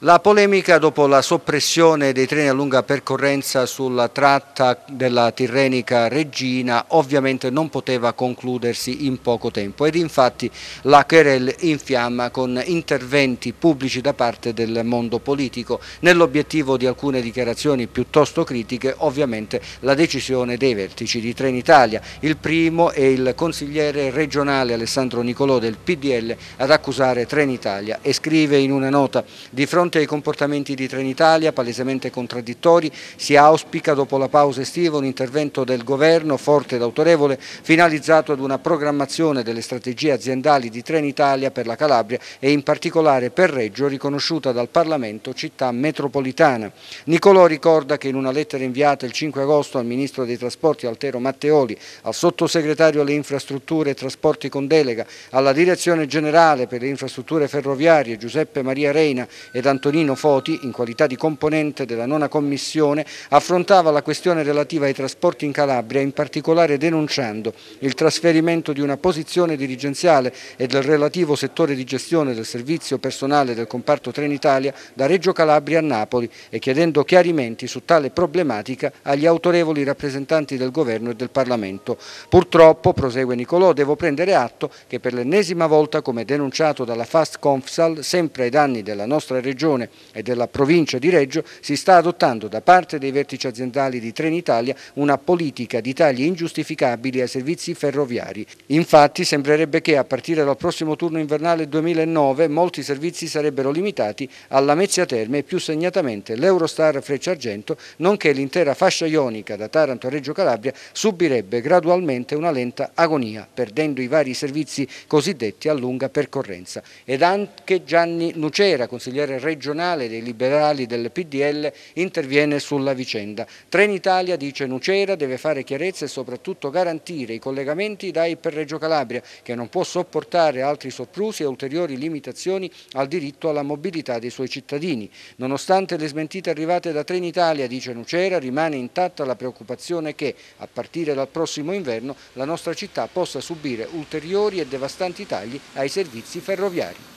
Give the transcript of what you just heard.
La polemica dopo la soppressione dei treni a lunga percorrenza sulla tratta della Tirrenica Regina ovviamente non poteva concludersi in poco tempo ed infatti la querel fiamma con interventi pubblici da parte del mondo politico. Nell'obiettivo di alcune dichiarazioni piuttosto critiche ovviamente la decisione dei vertici di Trenitalia. Il primo è il consigliere regionale Alessandro Nicolò del PDL ad accusare Trenitalia e scrive in una nota di fronte fronte ai comportamenti di Trenitalia, palesemente contraddittori, si auspica dopo la pausa estiva un intervento del Governo forte ed autorevole finalizzato ad una programmazione delle strategie aziendali di Trenitalia per la Calabria e in particolare per Reggio riconosciuta dal Parlamento città metropolitana. Nicolò ricorda che in una lettera inviata il 5 agosto al Ministro dei Trasporti Altero Matteoli, al Sottosegretario alle Infrastrutture e Trasporti con delega, alla Direzione Generale per le Infrastrutture Ferroviarie Giuseppe Maria Reina ed Antonio Antonino Foti, in qualità di componente della nona commissione, affrontava la questione relativa ai trasporti in Calabria, in particolare denunciando il trasferimento di una posizione dirigenziale e del relativo settore di gestione del servizio personale del comparto Trenitalia da Reggio Calabria a Napoli e chiedendo chiarimenti su tale problematica agli autorevoli rappresentanti del Governo e del Parlamento. Purtroppo, prosegue Nicolò, devo prendere atto che per l'ennesima volta, come denunciato dalla Fast Confsal, sempre ai danni della nostra regione, Regione e della provincia di Reggio si sta adottando da parte dei vertici aziendali di Trenitalia una politica di tagli ingiustificabili ai servizi ferroviari. Infatti sembrerebbe che a partire dal prossimo turno invernale 2009 molti servizi sarebbero limitati alla Mezzia Terme e più segnatamente l'Eurostar Freccia Argento, nonché l'intera fascia ionica da Taranto a Reggio Calabria subirebbe gradualmente una lenta agonia, perdendo i vari servizi cosiddetti a lunga percorrenza. Ed anche Gianni Nucera, consigliere regionale regionale dei liberali del PDL interviene sulla vicenda. Trenitalia, dice Nucera, deve fare chiarezza e soprattutto garantire i collegamenti dai per Reggio Calabria, che non può sopportare altri soprusi e ulteriori limitazioni al diritto alla mobilità dei suoi cittadini. Nonostante le smentite arrivate da Trenitalia, dice Nucera, rimane intatta la preoccupazione che, a partire dal prossimo inverno, la nostra città possa subire ulteriori e devastanti tagli ai servizi ferroviari.